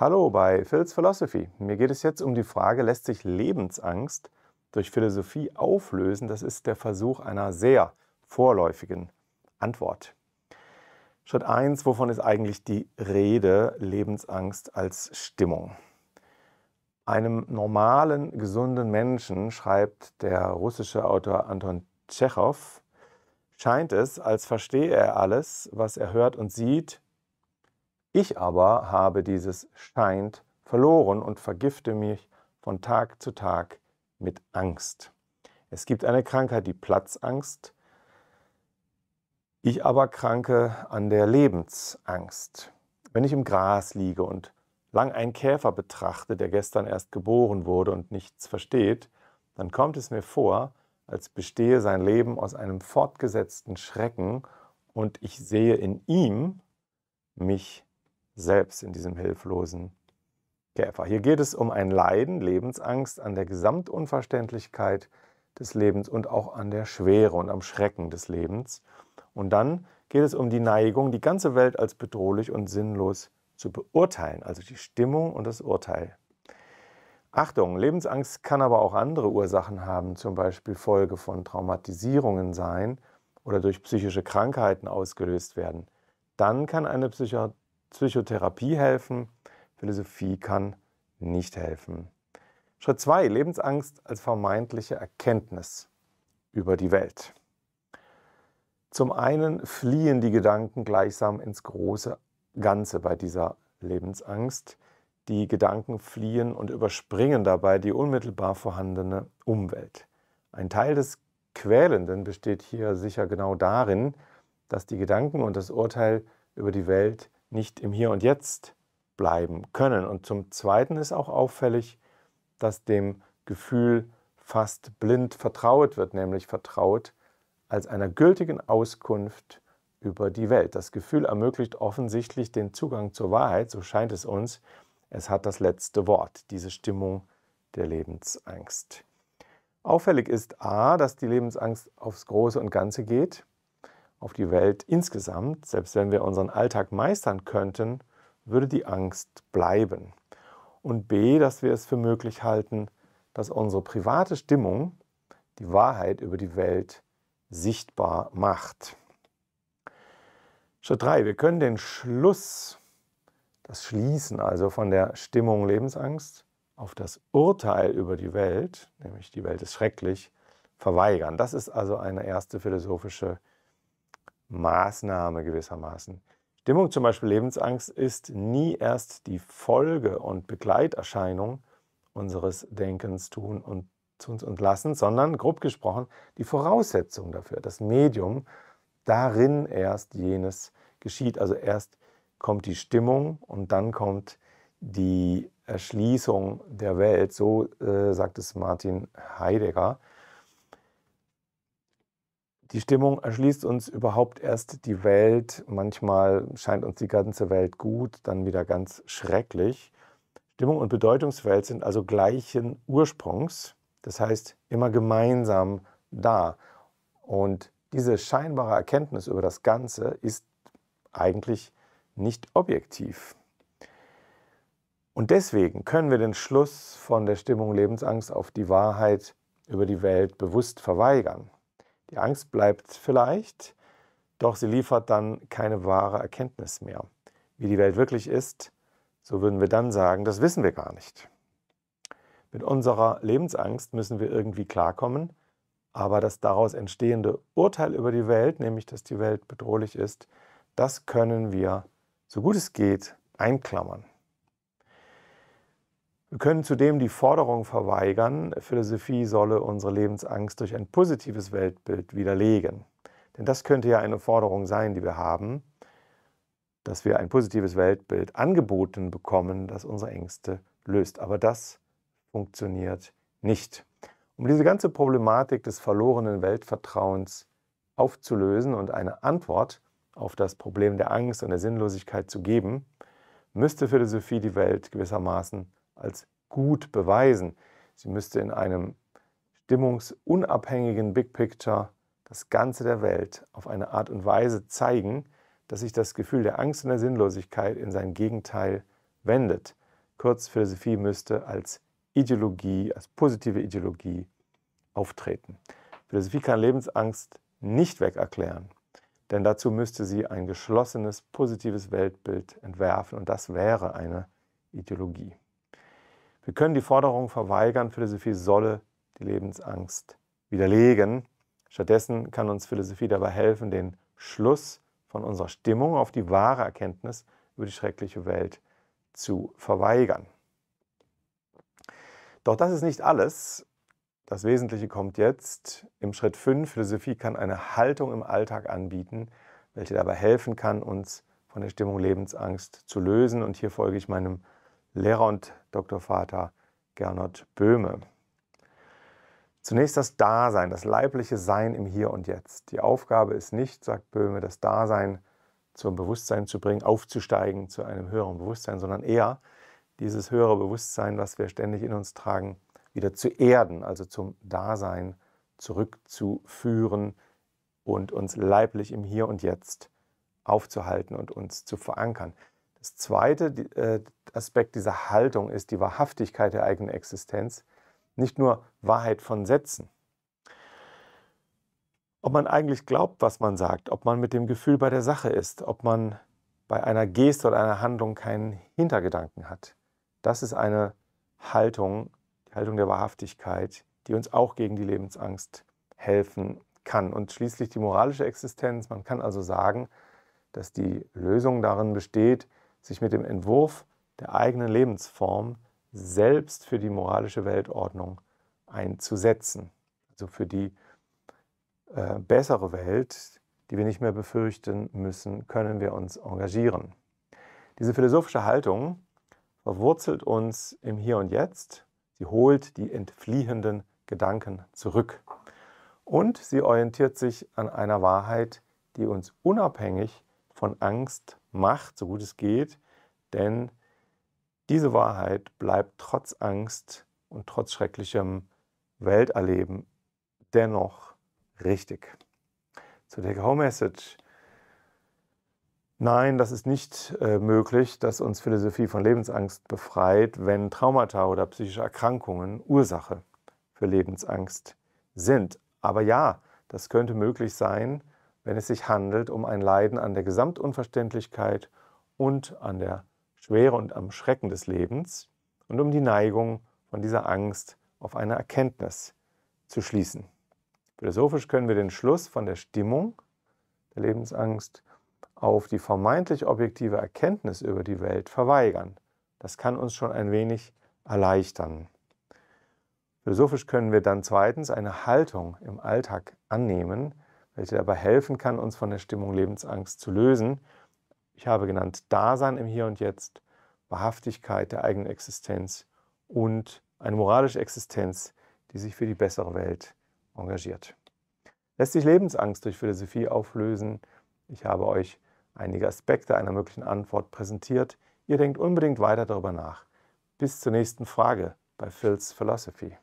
Hallo bei Phil's Philosophy. Mir geht es jetzt um die Frage, lässt sich Lebensangst durch Philosophie auflösen? Das ist der Versuch einer sehr vorläufigen Antwort. Schritt 1, wovon ist eigentlich die Rede Lebensangst als Stimmung? Einem normalen, gesunden Menschen, schreibt der russische Autor Anton Tschechow, scheint es, als verstehe er alles, was er hört und sieht, ich aber habe dieses scheint verloren und vergifte mich von Tag zu Tag mit Angst. Es gibt eine Krankheit, die Platzangst. Ich aber kranke an der Lebensangst. Wenn ich im Gras liege und lang einen Käfer betrachte, der gestern erst geboren wurde und nichts versteht, dann kommt es mir vor, als bestehe sein Leben aus einem fortgesetzten Schrecken und ich sehe in ihm mich selbst in diesem hilflosen Käfer. Hier geht es um ein Leiden, Lebensangst an der Gesamtunverständlichkeit des Lebens und auch an der Schwere und am Schrecken des Lebens. Und dann geht es um die Neigung, die ganze Welt als bedrohlich und sinnlos zu beurteilen, also die Stimmung und das Urteil. Achtung, Lebensangst kann aber auch andere Ursachen haben, zum Beispiel Folge von Traumatisierungen sein oder durch psychische Krankheiten ausgelöst werden. Dann kann eine Psycho Psychotherapie helfen, Philosophie kann nicht helfen. Schritt 2. Lebensangst als vermeintliche Erkenntnis über die Welt. Zum einen fliehen die Gedanken gleichsam ins große Ganze bei dieser Lebensangst. Die Gedanken fliehen und überspringen dabei die unmittelbar vorhandene Umwelt. Ein Teil des Quälenden besteht hier sicher genau darin, dass die Gedanken und das Urteil über die Welt nicht im Hier und Jetzt bleiben können. Und zum Zweiten ist auch auffällig, dass dem Gefühl fast blind vertraut wird, nämlich vertraut als einer gültigen Auskunft über die Welt. Das Gefühl ermöglicht offensichtlich den Zugang zur Wahrheit, so scheint es uns. Es hat das letzte Wort, diese Stimmung der Lebensangst. Auffällig ist a, dass die Lebensangst aufs Große und Ganze geht auf die Welt insgesamt, selbst wenn wir unseren Alltag meistern könnten, würde die Angst bleiben. Und b, dass wir es für möglich halten, dass unsere private Stimmung die Wahrheit über die Welt sichtbar macht. Schritt 3. Wir können den Schluss, das Schließen also von der Stimmung Lebensangst auf das Urteil über die Welt, nämlich die Welt ist schrecklich, verweigern. Das ist also eine erste philosophische Maßnahme gewissermaßen. Stimmung, zum Beispiel Lebensangst, ist nie erst die Folge und Begleiterscheinung unseres Denkens, Tun und Tuns und Lassens, sondern grob gesprochen die Voraussetzung dafür, das Medium, darin erst jenes geschieht. Also erst kommt die Stimmung und dann kommt die Erschließung der Welt. So äh, sagt es Martin Heidegger die Stimmung erschließt uns überhaupt erst die Welt. Manchmal scheint uns die ganze Welt gut, dann wieder ganz schrecklich. Stimmung und Bedeutungswelt sind also gleichen Ursprungs, das heißt immer gemeinsam da. Und diese scheinbare Erkenntnis über das Ganze ist eigentlich nicht objektiv. Und deswegen können wir den Schluss von der Stimmung Lebensangst auf die Wahrheit über die Welt bewusst verweigern. Die Angst bleibt vielleicht, doch sie liefert dann keine wahre Erkenntnis mehr. Wie die Welt wirklich ist, so würden wir dann sagen, das wissen wir gar nicht. Mit unserer Lebensangst müssen wir irgendwie klarkommen, aber das daraus entstehende Urteil über die Welt, nämlich dass die Welt bedrohlich ist, das können wir, so gut es geht, einklammern. Wir können zudem die Forderung verweigern, Philosophie solle unsere Lebensangst durch ein positives Weltbild widerlegen. Denn das könnte ja eine Forderung sein, die wir haben, dass wir ein positives Weltbild angeboten bekommen, das unsere Ängste löst. Aber das funktioniert nicht. Um diese ganze Problematik des verlorenen Weltvertrauens aufzulösen und eine Antwort auf das Problem der Angst und der Sinnlosigkeit zu geben, müsste Philosophie die Welt gewissermaßen als gut beweisen. Sie müsste in einem stimmungsunabhängigen Big Picture das Ganze der Welt auf eine Art und Weise zeigen, dass sich das Gefühl der Angst und der Sinnlosigkeit in sein Gegenteil wendet. Kurz, Philosophie müsste als Ideologie, als positive Ideologie auftreten. Philosophie kann Lebensangst nicht wegerklären, denn dazu müsste sie ein geschlossenes, positives Weltbild entwerfen und das wäre eine Ideologie. Wir können die Forderung verweigern, Philosophie solle die Lebensangst widerlegen. Stattdessen kann uns Philosophie dabei helfen, den Schluss von unserer Stimmung auf die wahre Erkenntnis über die schreckliche Welt zu verweigern. Doch das ist nicht alles. Das Wesentliche kommt jetzt. Im Schritt 5, Philosophie kann eine Haltung im Alltag anbieten, welche dabei helfen kann, uns von der Stimmung Lebensangst zu lösen. Und hier folge ich meinem Lehrer und Doktorvater Gernot Böhme. Zunächst das Dasein, das leibliche Sein im Hier und Jetzt. Die Aufgabe ist nicht, sagt Böhme, das Dasein zum Bewusstsein zu bringen, aufzusteigen zu einem höheren Bewusstsein, sondern eher dieses höhere Bewusstsein, was wir ständig in uns tragen, wieder zu erden, also zum Dasein zurückzuführen und uns leiblich im Hier und Jetzt aufzuhalten und uns zu verankern. Das zweite äh, Aspekt dieser Haltung ist die Wahrhaftigkeit der eigenen Existenz, nicht nur Wahrheit von Sätzen. Ob man eigentlich glaubt, was man sagt, ob man mit dem Gefühl bei der Sache ist, ob man bei einer Geste oder einer Handlung keinen Hintergedanken hat. Das ist eine Haltung, die Haltung der Wahrhaftigkeit, die uns auch gegen die Lebensangst helfen kann. Und schließlich die moralische Existenz. Man kann also sagen, dass die Lösung darin besteht, sich mit dem Entwurf der eigenen Lebensform selbst für die moralische Weltordnung einzusetzen. Also für die äh, bessere Welt, die wir nicht mehr befürchten müssen, können wir uns engagieren. Diese philosophische Haltung verwurzelt uns im Hier und Jetzt, sie holt die entfliehenden Gedanken zurück und sie orientiert sich an einer Wahrheit, die uns unabhängig von Angst macht, so gut es geht, denn diese Wahrheit bleibt trotz Angst und trotz schrecklichem Welterleben dennoch richtig. Zur Take-Home-Message. Nein, das ist nicht äh, möglich, dass uns Philosophie von Lebensangst befreit, wenn Traumata oder psychische Erkrankungen Ursache für Lebensangst sind. Aber ja, das könnte möglich sein, wenn es sich handelt um ein Leiden an der Gesamtunverständlichkeit und an der Schwere und am Schrecken des Lebens und um die Neigung von dieser Angst auf eine Erkenntnis zu schließen. Philosophisch können wir den Schluss von der Stimmung der Lebensangst auf die vermeintlich objektive Erkenntnis über die Welt verweigern. Das kann uns schon ein wenig erleichtern. Philosophisch können wir dann zweitens eine Haltung im Alltag annehmen, welche dabei helfen kann, uns von der Stimmung Lebensangst zu lösen. Ich habe genannt Dasein im Hier und Jetzt, Wahrhaftigkeit der eigenen Existenz und eine moralische Existenz, die sich für die bessere Welt engagiert. Lässt sich Lebensangst durch Philosophie auflösen? Ich habe euch einige Aspekte einer möglichen Antwort präsentiert. Ihr denkt unbedingt weiter darüber nach. Bis zur nächsten Frage bei Phil's Philosophy.